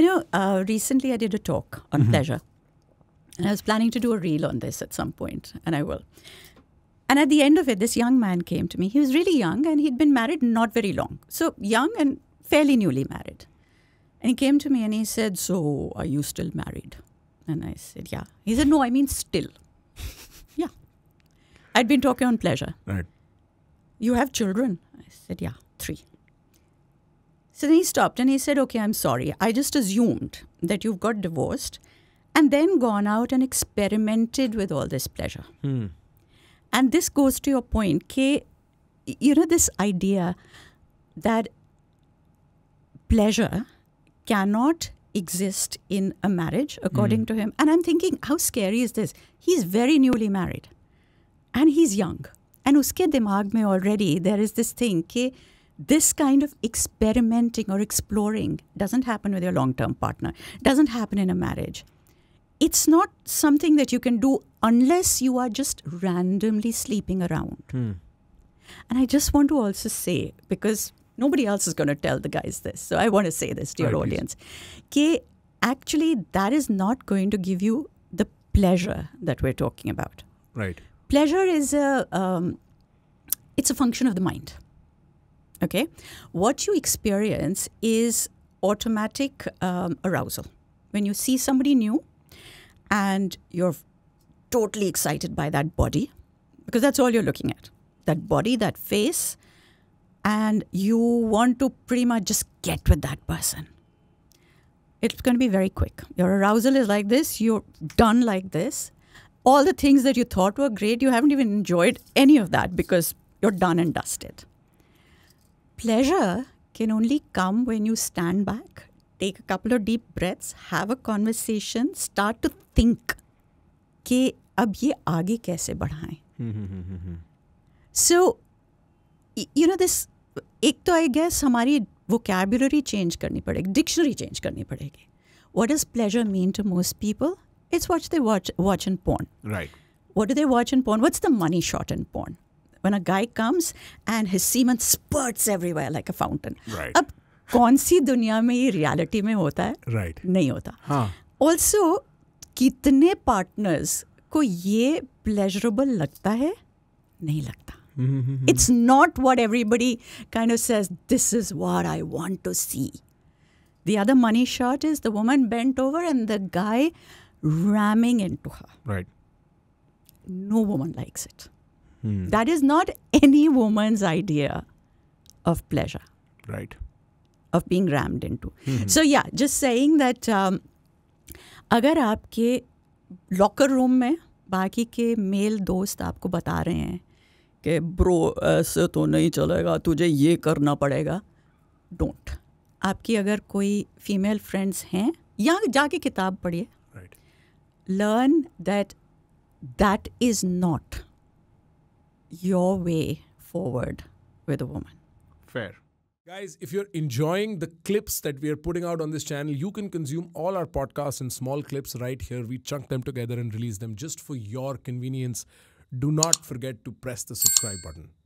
You know, uh, recently I did a talk on mm-hmm. pleasure, and I was planning to do a reel on this at some point, and I will. And at the end of it, this young man came to me. He was really young, and he'd been married not very long. So young and fairly newly married. And he came to me and he said, So are you still married? And I said, Yeah. He said, No, I mean still. yeah. I'd been talking on pleasure. Right. You have children? I said, Yeah, three. So then he stopped and he said, Okay, I'm sorry. I just assumed that you've got divorced and then gone out and experimented with all this pleasure. Hmm. And this goes to your point, Kay, you know, this idea that pleasure cannot exist in a marriage, according mm. to him. And I'm thinking, how scary is this? He's very newly married and he's young. And uske dimag mein already there is this thing that this kind of experimenting or exploring doesn't happen with your long term partner, doesn't happen in a marriage. It's not something that you can do unless you are just randomly sleeping around. Hmm. And I just want to also say, because nobody else is going to tell the guys this, so I want to say this to right, your audience. K, actually, that is not going to give you the pleasure that we're talking about. Right. Pleasure is a um, it's a function of the mind. Okay. What you experience is automatic um, arousal. When you see somebody new and you're totally excited by that body, because that's all you're looking at that body, that face, and you want to pretty much just get with that person. It's going to be very quick. Your arousal is like this, you're done like this. All the things that you thought were great, you haven't even enjoyed any of that because you're done and dusted pleasure can only come when you stand back, take a couple of deep breaths, have a conversation, start to think ke ab ye aage kaise badhaye. so, you know, this, ek to I guess hamari vocabulary change karni padegi, dictionary change karni padegi. What does pleasure mean to most people? It's what they watch, watch in porn. Right. What do they watch in porn? What's the money shot in porn? when a guy comes and his semen spurts everywhere like a fountain. Right. अब कौन सी दुनिया में ये reality में होता है right. नहीं होता हाँ. Also, कितने पार्टनर्स को ये प्लेजरेबल लगता है नहीं लगता it's not what everybody kind of says, this is what I want to see. The other money shot is the woman bent over and the guy ramming into her. Right. No woman likes it. Hmm. Is not any woman's idea of pleasure right of being being rammed into. Hmm. So, yeah, just saying um, अगर आपके locker room में बाकी के mail दोस्त आपको बता रहे हैं कि ब्रो ऐसे तो नहीं चलेगा तुझे ये करना पड़ेगा डोंट आपकी अगर कोई फीमेल फ्रेंड्स हैं या जाके किताब पढ़िए learn that that is not your way forward with a woman. Fair. Guys, if you're enjoying the clips that we are putting out on this channel, you can consume all our podcasts in small clips right here. We chunk them together and release them just for your convenience. Do not forget to press the subscribe button.